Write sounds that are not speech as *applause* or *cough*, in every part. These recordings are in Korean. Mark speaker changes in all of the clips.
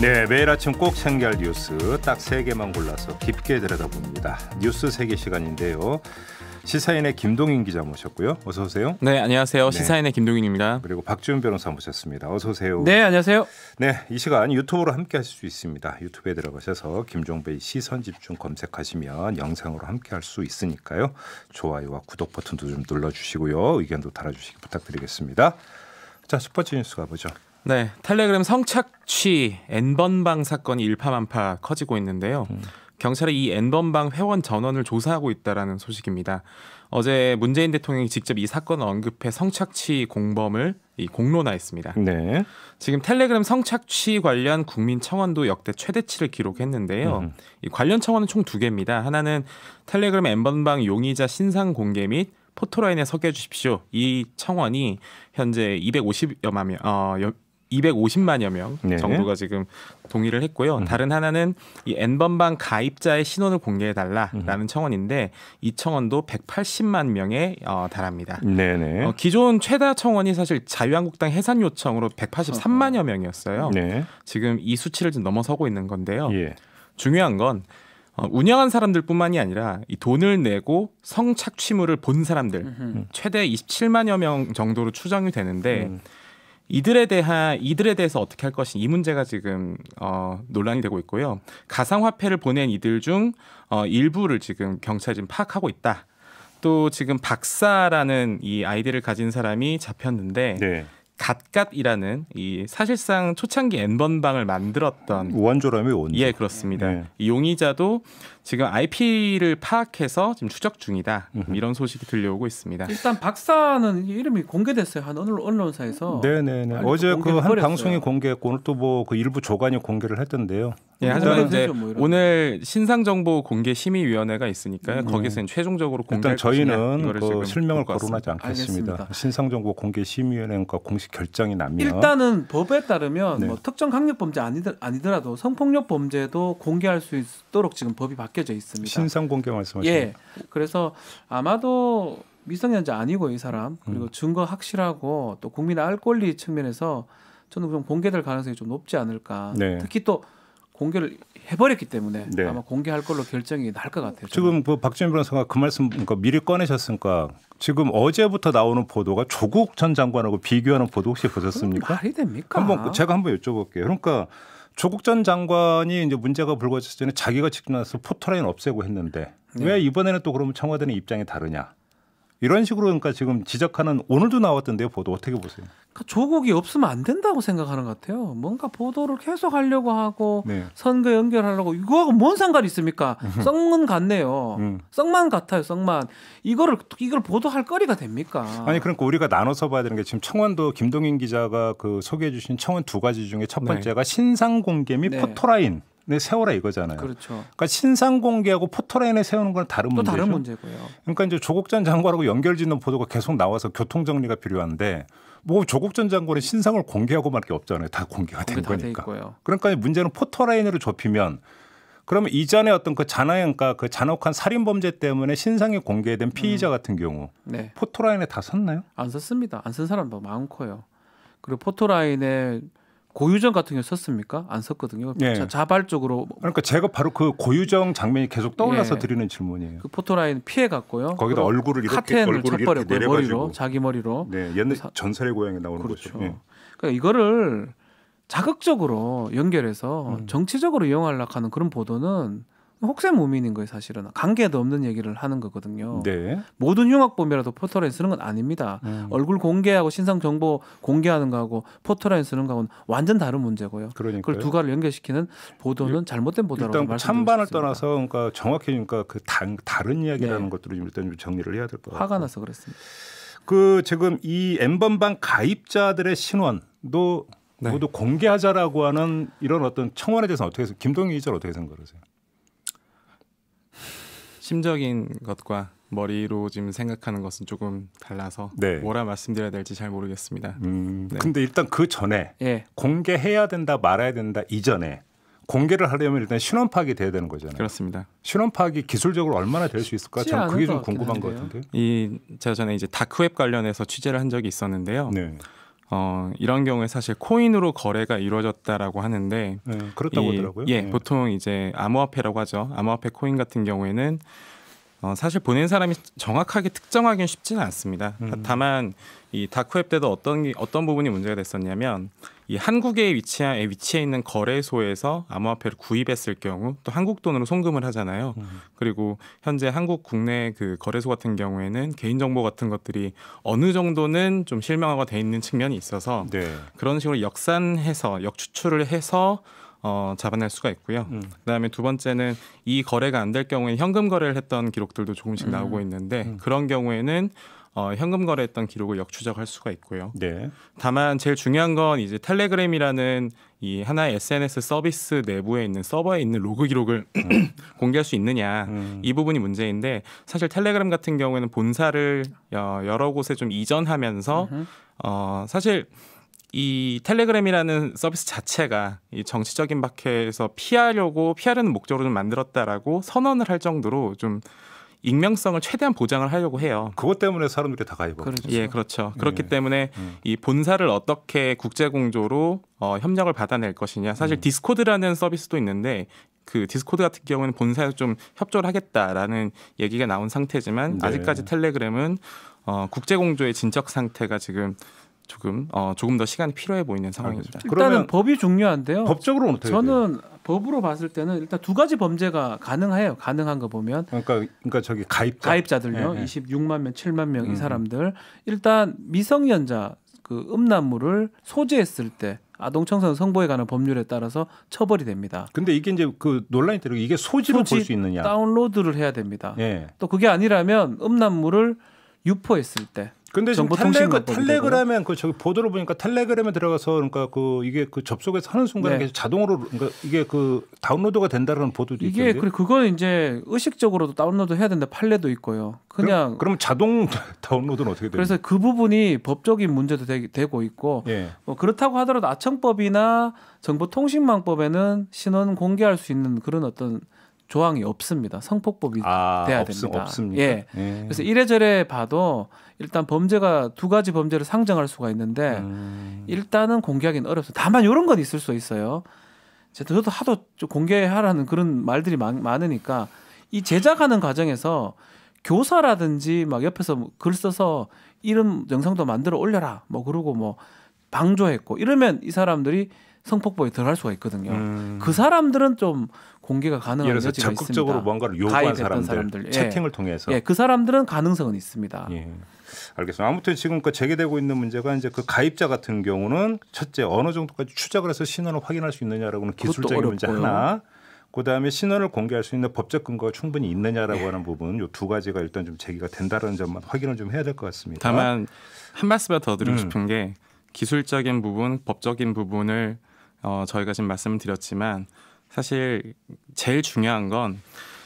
Speaker 1: 네, 매일 아침 꼭 챙겨할 뉴스 딱 세 개만 골라서 깊게 들여다봅니다. 뉴스 세계 시간인데요. 시사인의 김동인 기자 모셨고요. 어서 오세요.
Speaker 2: 네, 안녕하세요. 네. 시사인의 김동인입니다. 그리고 박지훈 변호사 모셨습니다. 어서 오세요. 네,
Speaker 1: 안녕하세요. 네, 이 시간 유튜브로 함께 하실 수 있습니다. 유튜브에 들어가셔서 김종배의 시선 집중 검색하시면 영상으로 함께 할수 있으니까요. 좋아요와 구독 버튼도 좀 눌러 주시고요. 의견도 달아 주시기 부탁드리겠습니다. 자, 스포츠 뉴스 가보죠.
Speaker 2: 네, 텔레그램 성착취 N번방 사건이 일파만파 커지고 있는데요. 음. 경찰이 이 N번방 회원 전원을 조사하고 있다라는 소식입니다. 어제 문재인 대통령이 직접 이사건 언급해 성착취 공범을 이 공론화했습니다. 네. 지금 텔레그램 성착취 관련 국민 청원도 역대 최대치를 기록했는데요. 음. 이 관련 청원은 총 두 개입니다. 하나는 텔레그램 N번방 용의자 신상 공개 및 포토라인에 서게 해주십시오. 이 청원이 현재 250여만 명, 어, 250만여 명 네. 정도가 네. 지금 동의를 했고요. 음. 다른 하나는 이 N번방 가입자의 신원을 공개해 달라라는 음. 청원인데 이 청원도 180만 명에 어, 달합니다. 네네. 어, 기존 최다 청원이 사실 자유한국당 해산 요청으로 183만여 어. 명이었어요. 네. 지금 이 수치를 좀 넘어서고 있는 건데요. 예. 중요한 건 어, 운영한 사람들뿐만이 아니라 이 돈을 내고 성착취물을 본 사람들 음 최대 27만여 명 정도로 추정이 되는데. 음. 이들에 대한 이들에 대해서 어떻게 할 것인 이 문제가 지금 어, 논란이 되고 있고요. 가상 화폐를 보낸 이들 중 어, 일부를 지금 경찰이 지금 파악하고 있다. 또 지금 박사라는 이 아이디를 가진 사람이 잡혔는데 네. 갓갓이라는 이 사실상 초창기 N번방을 만들었던 우한조람의 원조. 예, 그렇습니다. 네. 이 용의자도 지금 IP를 파악해서 지금 추적 중이다. 이런 소식이 들려오고 있습니다.
Speaker 3: 일단 박사는 이름이 공개됐어요. 한 오늘 언론사에서. 네네네.
Speaker 1: 네, 네. 어제 그 한 방송이 공개했고 오늘 또뭐 그 일부 조간이 공개를 했던데요. 예, 하지만 이제 뭐
Speaker 2: 오늘 신상 정보 공개 심의 위원회가 있으니까 음. 네. 거기서는 최종적으로 공개할 일단 저희는 그 실명을 거론하지 않겠습니다.
Speaker 1: 신상 정보 공개 심의 위원회가 그 공식 결정이 나면 일단은
Speaker 3: 법에 따르면 네. 뭐 특정 강력 범죄 아니더라도 성폭력 범죄도 공개할 수 있도록 지금 법이 바뀌 섞여져 있습니다. 신상 공개 말씀하시는. 예. 그래서 아마도 미성년자 아니고 이 사람 그리고 음. 증거 확실하고 또 국민의 알 권리 측면에서 저는 좀 공개될 가능성이 좀 높지 않을까. 네. 특히 또 공개를 해버렸기 때문에 네. 아마 공개할 걸로 결정이 날 것 같아요.
Speaker 1: 지금 그 박지민 변호사가 그 말씀 그러니까 미리 꺼내셨으니까 지금 어제부터 나오는 보도가 조국 전 장관하고 비교하는 보도 혹시 보셨습니까? 말이 됩니까? 한번 제가 한번 여쭤볼게요. 그러니까 조국 전 장관이 이제 문제가 불거졌을 때는 자기가 직접 나서 포토라인 없애고 했는데 네. 왜 이번에는 또 그러면 청와대는 입장이 다르냐? 이런 식으로 그러니까 지금 지적하는 오늘도 나왔던데요 보도 어떻게 보세요? 그러니까 조국이 없으면 안 된다고 생각하는 것 같아요. 뭔가 보도를 계속
Speaker 3: 하려고 하고 네. 선거 연결하려고 이거하고 뭔 상관이 있습니까? 썩은 같네요. 음. 썩만 같아요. 썩만 이거를 이걸 보도할 거리가 됩니까? 아니
Speaker 1: 그러니까 우리가 나눠서 봐야 되는 게 지금 청원도 김동인 기자가 그 소개해주신 청원 두 가지 중에 첫 네. 번째가 네. 신상 공개 및 네. 포토라인. 네, 세워라 이거잖아요. 그렇죠. 그러니까 신상 공개하고 포토라인에 세우는 건 다른 문제죠. 또 다른 문제고요. 그러니까 이제 조국 전 장관하고 연결짓는 보도가 계속 나와서 교통 정리가 필요한데 뭐 조국 전 장관의 신상을 공개하고 말게 없잖아요. 다 공개가 된 공개 거니까. 그러니까 문제는 포토라인으로 좁히면 그러면 이전에 어떤 그 잔화형과 그 잔혹한 살인 범죄 때문에 신상이 공개된 피의자 음. 같은 경우 네. 포토라인에 다 섰나요? 안 섰습니다.
Speaker 3: 안 쓴 사람도 많고요. 그리고 포토라인에 고유정 같은 경우 썼습니까? 안 썼거든요. 예. 자발적으로 뭐
Speaker 1: 그러니까 제가 바로 그 고유정 장면이 계속 떠올라서 예. 드리는 질문이에요. 그
Speaker 3: 포토라인 피해 갔고요. 거기다 얼굴을 이렇게 얼굴을 이 머리로 자기 머리로. 네, 옛날 전설의 고향에 나오는 그렇죠. 거죠. 예. 그러니까 이거를 자극적으로 연결해서 음. 정치적으로 이용하려 하는 그런 보도는 혹세 무민인 거예요 사실은 관계도 없는 얘기를 하는 거거든요. 네. 모든 흉악범이라도 포털에 쓰는 건 아닙니다. 음. 얼굴 공개하고 신상 정보 공개하는 거하고 포털에 쓰는 거하고는 완전 다른 문제고요. 그러니까요. 그걸 두 가를 연결시키는 보도는 잘못된 보도라고 말씀드렸습
Speaker 1: 찬반을 떠나서 그러니까 정확히 그러니까 그 단, 다른 이야기라는 네. 것들을 일단 좀 정리를 해야 될 것 같아요. 화가 나서 그랬습니다. 그 지금 이 엠번방 가입자들의 신원도 네. 모두 공개하자라고 하는
Speaker 2: 이런 어떤 청원에 대해서 어떻게 김동희 기자 어떻게 생각하세요? 심적인 것과 머리로 지금 생각하는 것은 조금 달라서 네. 뭐라 말씀드려야 될지 잘 모르겠습니다.
Speaker 1: 음, 네. 근데
Speaker 2: 일단 그 전에 예. 공개해야 된다 말아야 된다
Speaker 1: 이전에 공개를 하려면 일단 신원 파악이 돼야 되는 거잖아요. 그렇습니다. 신원 파악이 기술적으로
Speaker 2: 얼마나 될 수 있을까? 저는 그게 좀 궁금한 것 같은데. 이 제가 전에 이제 다크웹 관련해서 취재를 한 적이 있었는데요. 네. 어, 이런 경우에 사실 코인으로 거래가 이루어졌다라고 하는데 네, 그렇다고 이, 하더라고요. 예, 네. 보통 이제 암호화폐라고 하죠. 암호화폐 코인 같은 경우에는 어, 사실 보낸 사람이 정확하게 특정하기는 쉽지는 않습니다. 음. 다만 이 다크웹 때도 어떤 어떤 부분이 문제가 됐었냐면 이 한국에 위치한 위치에 있는 거래소에서 암호화폐를 구입했을 경우 또 한국 돈으로 송금을 하잖아요. 음. 그리고 현재 한국 국내 그 거래소 같은 경우에는 개인 정보 같은 것들이 어느 정도는 좀 실명화가 돼 있는 측면이 있어서 네. 그런 식으로 역산해서 역추출을 해서 어, 잡아낼 수가 있고요. 음. 그다음에 두 번째는 이 거래가 안 될 경우에 현금 거래를 했던 기록들도 조금씩 음. 나오고 있는데 음. 그런 경우에는 어, 현금 거래했던 기록을 역추적할 수가 있고요. 네. 다만 제일 중요한 건 이제 텔레그램이라는 이 하나의 SNS 서비스 내부에 있는 서버에 있는 로그 기록을 음. *clears throat* 공개할 수 있느냐 음. 이 부분이 문제인데 사실 텔레그램 같은 경우에는 본사를 어, 여러 곳에 좀 이전하면서 어, 사실 이 텔레그램이라는 서비스 자체가 이 정치적인 박해에서 피하려고 피하려는 목적으로 좀 만들었다라고 선언을 할 정도로 좀 익명성을 최대한 보장을 하려고 해요. 그것 때문에 사람들이 다 가입을. 그렇죠. 예, 그렇죠. 그렇기 예. 때문에 음. 이 본사를 어떻게 국제 공조로 어, 협력을 받아낼 것이냐. 사실 음. 디스코드라는 서비스도 있는데 그 디스코드 같은 경우는 본사에서 좀 협조를 하겠다라는 얘기가 나온 상태지만 네. 아직까지 텔레그램은 어, 국제 공조의 진척 상태가 지금 조금 어, 조금 더 시간이 필요해 보이는 상황입니다. 일단은
Speaker 3: 법이 중요한데요. 법적으로 어떻게 저는 돼요? 법으로 봤을 때는 일단 두 가지 범죄가 가능해요. 가능한 거 보면 그러니까 그러니까 저기 가입자 가입자들요. 네, 네. 26만 명, 7만 명이 음, 음. 사람들 일단 미성년자 그 음란물을 소지했을 때 아동 청소년 성보에 관한 법률에 따라서 처벌이 됩니다. 근데 이게 이제 그 논란이 되고 이게 소지로 소지, 볼수 있느냐? 다운로드를 해야 됩니다. 네. 또 그게 아니라면 음란물을 유포했을 때
Speaker 1: 근데 지금 텔레그, 텔레그램에 그 저기 보도를 보니까 텔레그램에 들어가서 그러니까 그 이게 그 접속해서 하는 순간에 네. 자동으로 그러니까 이게 그 다운로드가 된다는 보도도 이게 그래
Speaker 3: 그건 이제 의식적으로도 다운로드 해야 된다 판례도 있고요. 그냥
Speaker 1: 그럼, 자동 *laughs* 다운로드는 어떻게 돼요?
Speaker 3: 그래서 그 부분이 법적인 문제도 되, 고 있고 네. 뭐 그렇다고 하더라도 아청법이나 정보통신망법에는 신원 공개할 수 있는 그런 어떤 조항이 없습니다. 성폭법이 아, 돼야 없, 됩니다. 없습니까? 예. 예. 그래서 이래저래 봐도 일단 범죄가 두 가지 범죄를 상정할 수가 있는데 음. 일단은 공개하기는 어렵습니다. 다만 이런 건 있을 수 있어요. 저도 하도 공개하라는 그런 말들이 많, 으니까이 제작하는 과정에서 교사라든지 막 옆에서 뭐 글 써서 이런 영상도 만들어 올려라 뭐 그러고 뭐 방조했고 이러면 이 사람들이 성폭법이 들어갈 수가 있거든요. 음. 그 사람들은 좀 공개가 가능한 예를 들어서 적극적으로 뭔가를 요구한 사람들, 사람들, 예. 채팅을 통해서 예. 그
Speaker 1: 사람들은 가능성은 있습니다. 예. 알겠습니다. 아무튼 지금 그 제기되고 있는 문제가 이제 그 가입자 같은 경우는 첫째 어느 정도까지 추적을 해서 신원을 확인할 수 있느냐라고는 기술적인 문제 하나. 그다음에 신원을 공개할 수 있는 법적 근거가 충분히 있느냐라고 예. 하는 부분 요 두 가지가 일단 좀 제기가 된다는 점만 확인을 좀 해야 될 것 같습니다. 다만
Speaker 2: 한 말씀만 더 드리고 음. 싶은 게 기술적인 부분, 법적인 부분을 어, 저희가 지금 말씀을 드렸지만 사실 제일 중요한 건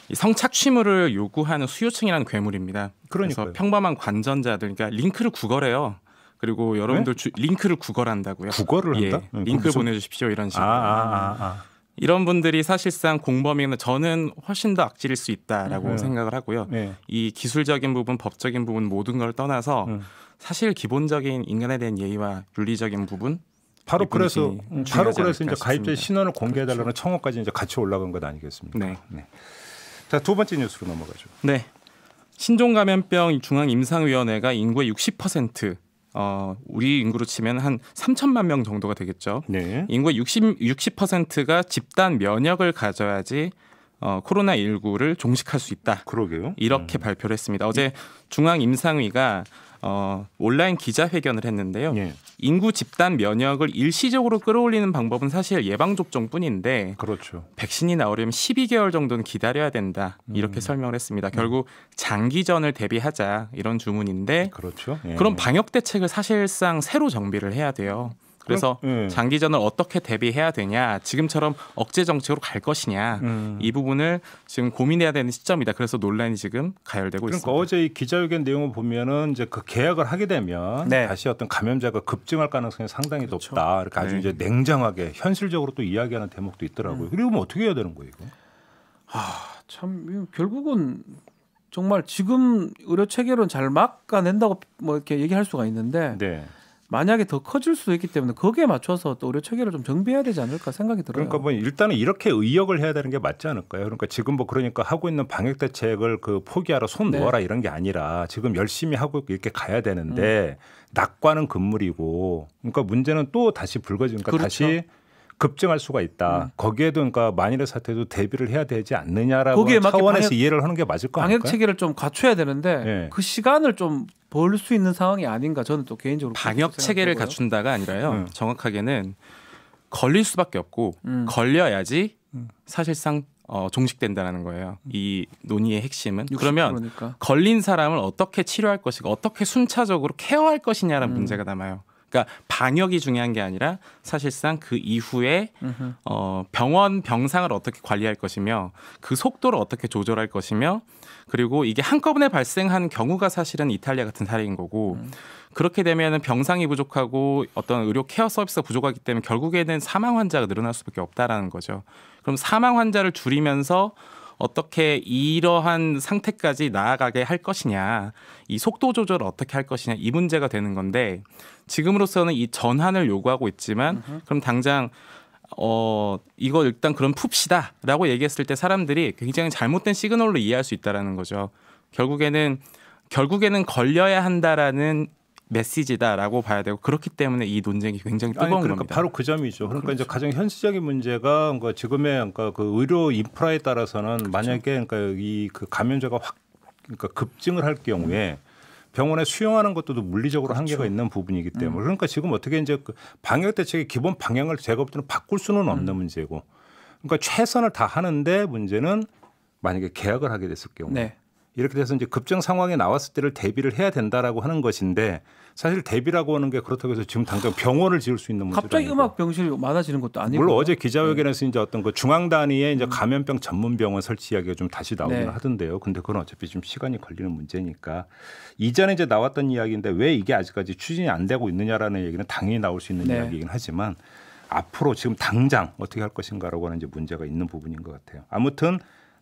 Speaker 2: 이 성착취물을 요구하는 수요층이라는 괴물입니다. 그러니까 평범한 관전자들, 그러니까 링크를 구걸해요. 그리고 네? 여러분들 주, 링크를 구걸한다고요. 구걸을 예, 한다? 예, 링크 무슨... 보내주십시오 이런 아, 식으로. 아, 아, 아, 이런 분들이 사실상 공범이면 저는 훨씬 더 악질일 수 있다라고 네. 생각을 하고요. 네. 이 기술적인 부분, 법적인 부분 모든 걸 떠나서 음. 사실 기본적인 인간에 대한 예의와 윤리적인 부분 바로 그래서 음, 바로 그래서 이제 가입자 의 신원을
Speaker 1: 공개해달라는 그렇죠. 청원까지 이제 같이 올라간 것 아니겠습니까? 네. 네. 자두 번째 뉴스로 넘어가죠.
Speaker 2: 네. 신종 감염병 중앙 임상위원회가 인구의 60% 어, 우리 인구로 치면 한 3천만 명 정도가 되겠죠. 네. 인구의 60, 60%가 집단 면역을 가져야지 어, 코로나19를 종식할 수 있다. 그러게요. 이렇게 음. 발표를 했습니다. 어제 중앙임상위가 어, 온라인 기자회견을 했는데요. 예. 인구 집단 면역을 일시적으로 끌어올리는 방법은 사실 예방접종뿐인데 그렇죠. 백신이 나오려면 12개월 정도는 기다려야 된다 음. 이렇게 음. 설명을 했습니다. 음. 결국 장기전을 대비하자 이런 주문인데 그렇죠. 예. 그럼 방역 대책을 사실상 새로 정비를 해야 돼요. 그래서 그럼, 예. 음. 장기전을 어떻게 대비해야 되냐, 지금처럼 억제 정책으로 갈 것이냐 음. 이 부분을 지금 고민해야 되는 시점이다. 그래서 논란이 지금 가열되고 그러니까 있습니다.
Speaker 1: 어제 기자회견 내용을 보면은 이제 그 계약을 하게 되면 네. 다시 어떤 감염자가 급증할 가능성이 상당히 그렇죠. 높다. 이렇게 아주 네. 이제 냉정하게 현실적으로 또 이야기하는 대목도 있더라고요. 음. 그리고 뭐 어떻게 해야 되는 거예요? 이거?
Speaker 3: 아, 참 결국은 정말 지금 의료 체계론잘 막아낸다고 뭐 이렇게 얘기할 수가 있는데. 네. 만약에 더 커질 수도 있기 때문에 거기에 맞춰서 또 의료 체계를 좀 정비해야 되지 않을까 생각이 들어요.
Speaker 1: 그러니까 뭐 일단은 이렇게 의역을 해야 되는 게 맞지 않을까요? 그러니까 지금 뭐 그러니까 하고 있는 방역 대책을 그 포기하라 손 네. 놓아라 이런 게 아니라 지금 열심히 하고 이렇게 가야 되는데 음. 낙관은 금물이고 그러니까 문제는 또 다시 불거지니까 그렇죠. 다시 급증할 수가 있다. 음. 거기에도 그러니까 만일의 사태도 대비를 해야 되지 않느냐라고 차원에서 방역, 이해를 하는 게 맞을 거 아닐까요? 방역
Speaker 3: 체계를 좀 갖춰야 되는데 네. 그 시간을 좀 벌수 있는 상황이 아닌가 저는 또 개인적으로
Speaker 2: 방역 체계를 생각하고요. 갖춘다가 아니라요. 음. 정확하게는 걸릴 수밖에 없고 음. 걸려야지 음. 사실상 어, 종식된다라는 거예요. 음. 이 논의의 핵심은 그러면 그러니까. 걸린 사람을 어떻게 치료할 것이고 어떻게 순차적으로 케어할 것이냐라는 음. 문제가 남아요. 그러니까 방역이 중요한 게 아니라 사실상 그 이후에 어, 병원 병상을 어떻게 관리할 것이며 그 속도를 어떻게 조절할 것이며 그리고 이게 한꺼번에 발생한 경우가 사실은 이탈리아 같은 사례인 거고 음. 그렇게 되면 병상이 부족하고 어떤 의료 케어 서비스가 부족하기 때문에 결국에는 사망 환자가 늘어날 수밖에 없다라는 거죠. 그럼 사망 환자를 줄이면서 어떻게 이러한 상태까지 나아가게 할 것이냐, 이 속도 조절을 어떻게 할 것이냐 이 문제가 되는 건데 지금으로서는 이 전환을 요구하고 있지만 그럼 당장 어 이거 일단 그럼 풉시다라고 얘기했을 때 사람들이 굉장히 잘못된 시그널로 이해할 수있다는 거죠. 결국에는 결국에는 걸려야 한다라는 메시지다라고 봐야 되고 그렇기 때문에 이 논쟁이 굉장히 뜨거운 아니, 그러니까 겁니다.
Speaker 1: 바로 그 점이죠. 그러니까 그렇죠. 이제 가장 현실적인 문제가 그러니까 지금의 그러니까 그 의료 인프라에 따라서는 그렇죠. 만약에 그러니까 이 그 감염자가 확 그러니까 급증을 할 경우에 병원에 수용하는 것도 물리적으로 그렇죠. 한계가 있는 부분이기 때문에 음. 그러니까 지금 어떻게 이제 그 방역 대책의 기본 방향을 제가 볼 때는 바꿀 수는 음. 없는 음. 문제고 그러니까 최선을 다하는데 문제는 만약에 계약을 하게 됐을 경우 네. 이렇게 돼서 이제 급증 상황에 나왔을 때를 대비를 해야 된다라고 하는 것인데 사실 대비라고 하는 게 그렇다고 해서 지금 당장 병원을 지을 수 있는 문제가 갑자기
Speaker 3: 아니고. 음악 병실 많아지는 것도 아니고 물론 어제
Speaker 1: 기자회견에서 네. 이제 어떤 그 중앙 단위에 이제 음. 감염병 전문 병원 설치 이야기가 좀 다시 나오긴 네. 하던데요. 근데 그건 어차피 좀 시간이 걸리는 문제니까 이전에 이제 나왔던 이야기인데 왜 이게 아직까지 추진이 안 되고 있느냐라는 얘기는 당연히 나올 수 있는 네. 이야기이긴 하지만 앞으로 지금 당장 어떻게 할 것인가라고 하는 이제 문제가 있는 부분인 것 같아요. 아무튼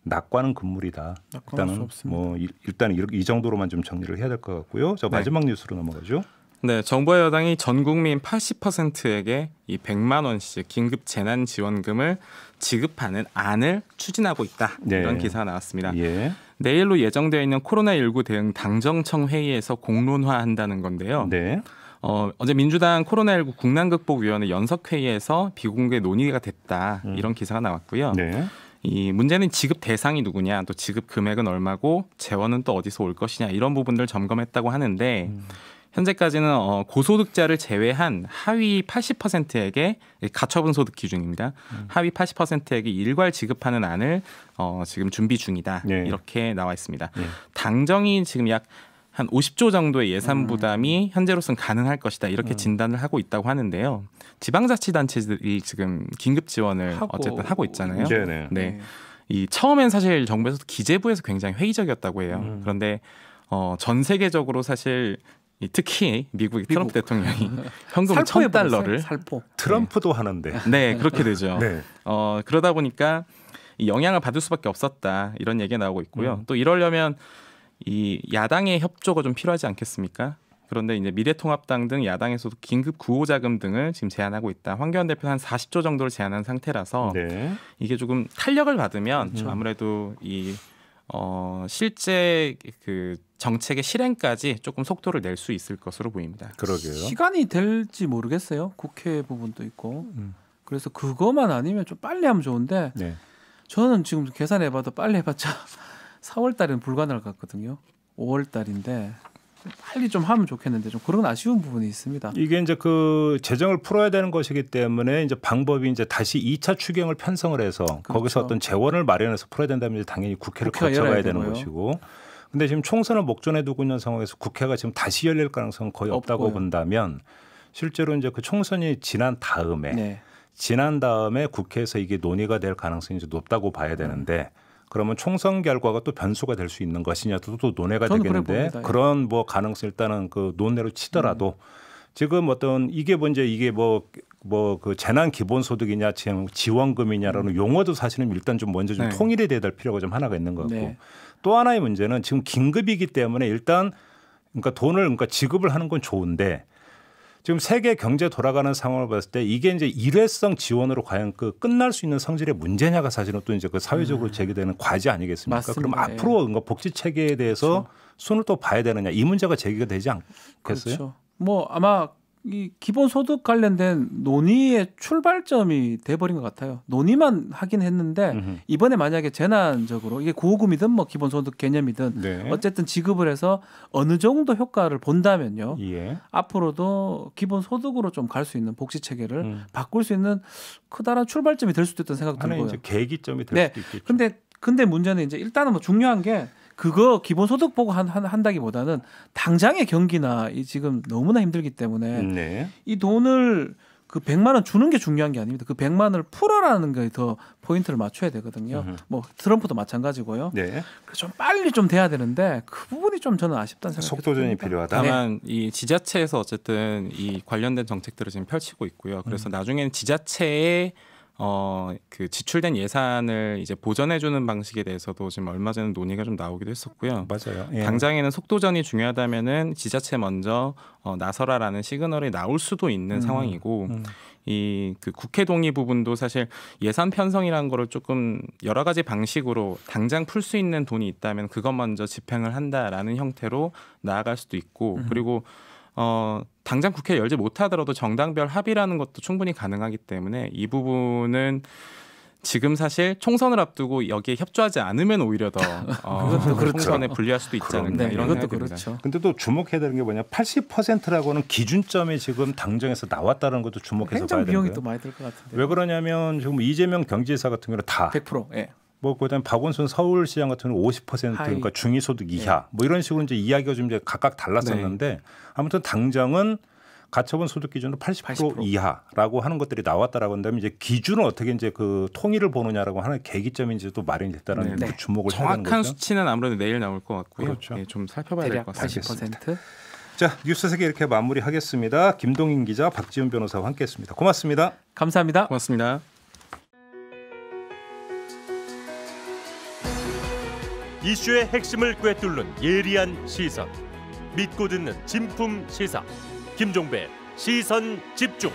Speaker 1: 낙관은 금물이다. 일단은 뭐 일단 이 정도로만 좀 정리를 해야 될 것 같고요. 저 네. 마지막 네. 뉴스로 넘어가죠.
Speaker 2: 네, 정부와 여당이 전 국민 80%에게 이 100만 원씩 긴급 재난 지원금을 지급하는 안을 추진하고 있다. 네. 이런 기사가 나왔습니다. 예. 내일로 예정되어 있는 코로나19 대응 당정청 회의에서 공론화한다는 건데요. 네. 어, 어제 민주당 코로나19 국난극복위원회 연석회의에서 비공개 논의가 됐다. 음. 이런 기사가 나왔고요. 네. 이 문제는 지급 대상이 누구냐, 또 지급 금액은 얼마고 재원은 또 어디서 올 것이냐 이런 부분들 을 점검했다고 하는데 음. 현재까지는 어, 고소득자를 제외한 하위 80%에게 예, 가처분 소득 기준입니다. 음. 하위 80%에게 일괄 지급하는 안을 어, 지금 준비 중이다. 네. 이렇게 나와 있습니다. 네. 당정이 지금 약한 50조 정도의 예산 음. 부담이 현재로선 가능할 것이다 이렇게 음. 진단을 하고 있다고 하는데요. 지방자치단체들이 지금 긴급 지원을 하고. 어쨌든 하고 있잖아요. 네네. 네. 네. 네. 이 처음엔 사실 정부에서 기재부에서 굉장히 회의적이었다고 해요. 음. 그런데 어, 전 세계적으로 사실 특히 미국의 미국. 트럼프 대통령이 *laughs* 현금 천 달러를
Speaker 1: 살포. 네. 트럼프도 네. 하는데 네 그렇게 되죠. 네.
Speaker 2: 어, 그러다 보니까 영향을 받을 수밖에 없었다 이런 얘기가 나오고 있고요. 음. 또 이러려면 이 야당의 협조가 좀 필요하지 않겠습니까? 그런데 이제 미래통합당 등 야당에서도 긴급 구호 자금 등을 지금 제안하고 있다. 황교안 대표는 한 40조 정도를 제안한 상태라서 네. 이게 조금 탄력을 받으면 그렇 아무래도 이 어, 실제 그 정책의 실행까지 조금 속도를 낼 수 있을 것으로 보입니다. 그러게요. 시간이
Speaker 3: 될지 모르겠어요. 국회 부분도 있고. 음. 그래서 그것만 아니면 좀 빨리 하면 좋은데 네. 저는 지금 계산해봐도 빨리 해봤자 4월 달에는 불가능할 것 같거든요. 5월 달인데 빨리 좀 하면 좋겠는데 좀 그런 아쉬운 부분이 있습니다.
Speaker 1: 이게 이제 그 재정을 풀어야 되는 것이기 때문에 이제 방법이 이제 다시 2차 추경을 편성을 해서 그렇죠. 거기서 어떤 재원을 마련해서 풀어야 된다면 당연히 국회를 거쳐가야 되는 되고요. 것이고 근데 지금 총선을 목전에 두고 있는 상황에서 국회가 지금 다시 열릴 가능성은 거의 없다고 없고요. 본다면 실제로 이제 그 총선이 지난 다음에 네. 지난 다음에 국회에서 이게 논의가 될 가능성이 이제 높다고 봐야 되는데 음. 그러면 총선 결과가 또 변수가 될 수 있는 것이냐도 또 논의가 되겠는데 그 그런 뭐 가능성 일단은 그 논외로 치더라도 음. 지금 어떤 이게 먼저 뭐 이게 뭐 뭐 그 재난 기본 소득이냐 지금 지원금이냐라는 음. 용어도 사실은 일단 좀 먼저 좀 네. 통일이 돼야 될 필요가 좀 하나가 있는 것 같고 네. 또 하나의 문제는 지금 긴급이기 때문에 일단 그러니까 돈을 그러니까 지급을 하는 건 좋은데 지금 세계 경제 돌아가는 상황을 봤을 때 이게 이제 일회성 지원으로 과연 그 끝날 수 있는 성질의 문제냐가 사실은 또 이제 그 사회적으로 음. 제기되는 과제 아니겠습니까? 맞습니다. 그럼 예. 앞으로 뭔가 복지 체계에 대해서 그렇죠. 손을 또 봐야 되느냐 이 문제가 제기가 되지 않겠어요? 그렇죠. 뭐 아마
Speaker 3: 이 기본소득 관련된 논의의 출발점이 돼버린 것 같아요. 논의만 하긴 했는데 이번에 만약에 재난적으로 이게 고금이든뭐 기본소득 개념이든 네. 어쨌든 지급을 해서 어느 정도 효과를 본다면요. 예. 앞으로도 기본소득으로 좀 갈 수 있는 복지 체계를 음. 바꿀 수 있는 커다란 출발점이 될 수도 있다는 생각 들고요. 이제 계기점이 될 네. 수도 있겠죠. 근데 근데 문제는 이제 일단은 뭐 중요한 게 그거 기본소득 보고 한, 한, 한다기보다는 당장의 경기나 이 지금 너무나 힘들기 때문에 음, 네. 이 돈을 그 100만 원 주는 게 중요한 게 아닙니다. 그 100만 원을 풀어라는 게 더 포인트를 맞춰야 되거든요. 으흠. 뭐 트럼프도 마찬가지고요. 네. 그 좀 빨리 좀 돼야 되는데 그 부분이 좀 저는 아쉽다는 생각이 속도전이 다 필요하다. 네.
Speaker 2: 다만 네. 이 지자체에서 어쨌든 이 관련된 정책들을 지금 펼치고 있고요. 그래서 음. 나중에는 지자체의 어, 그 지출된 예산을 이제 보전해주는 방식에 대해서도 지금 얼마 전에 논의가 좀 나오기도 했었고요. 맞아요. 예. 당장에는 속도전이 중요하다면은 지자체 먼저 어, 나서라라는 시그널이 나올 수도 있는 음. 상황이고 음. 이그 국회 동의 부분도 사실 예산 편성이라는 거를 조금 여러 가지 방식으로 당장 풀 수 있는 돈이 있다면 그것 먼저 집행을 한다라는 형태로 나아갈 수도 있고 음. 그리고 어 당장 국회 열지 못하더라도 정당별 합의라는 것도 충분히 가능하기 때문에 이 부분은 지금 사실 총선을 앞두고 여기에 협조하지 않으면 오히려 더 *laughs* 어, 그렇죠. 총선에 불리할 수도 있지 않을까 네, 이런 것도 그렇죠.
Speaker 1: 근데 또 주목해야 되는 게 뭐냐? 80%라고는 기준점이 지금 당정에서 나왔다는 것도 주목해서 봐야 되는 거예요. 비용이 또
Speaker 3: 많이 들 것 같은데.
Speaker 1: 왜 그러냐면 지금 이재명 경제사 같은 경우는 다100% 예. 뭐 그다음 박원순 서울시장 같은 경우는 50% 하이. 그러니까 중위소득 네. 이하 네. 뭐 이런 식으로 이제 이야기가 좀 이제 각각 달랐었는데 네. 아무튼 당장은 가처분 소득 기준으로 80%, 80% 이하라고 하는 것들이 나왔다라고 한다면 이제 기준은 어떻게 이제 그 통일을 보느냐라고 하는 계기점인지 도 마련이 됐다는 네. 그 주목을 정확한
Speaker 2: 수치는 아무래도 내일 나올 것 같고요. 그렇죠. 네, 좀 살펴봐야 될 것 같습니다.
Speaker 1: 자 뉴스 세계 이렇게 마무리하겠습니다. 김동인 기자, 박지훈 변호사와 함께했습니다.
Speaker 2: 고맙습니다. 감사합니다. 고맙습니다.
Speaker 1: 이슈의 핵심을 꿰뚫는 예리한 시선. 믿고 듣는 진품 시사. 김종배 시선 집중.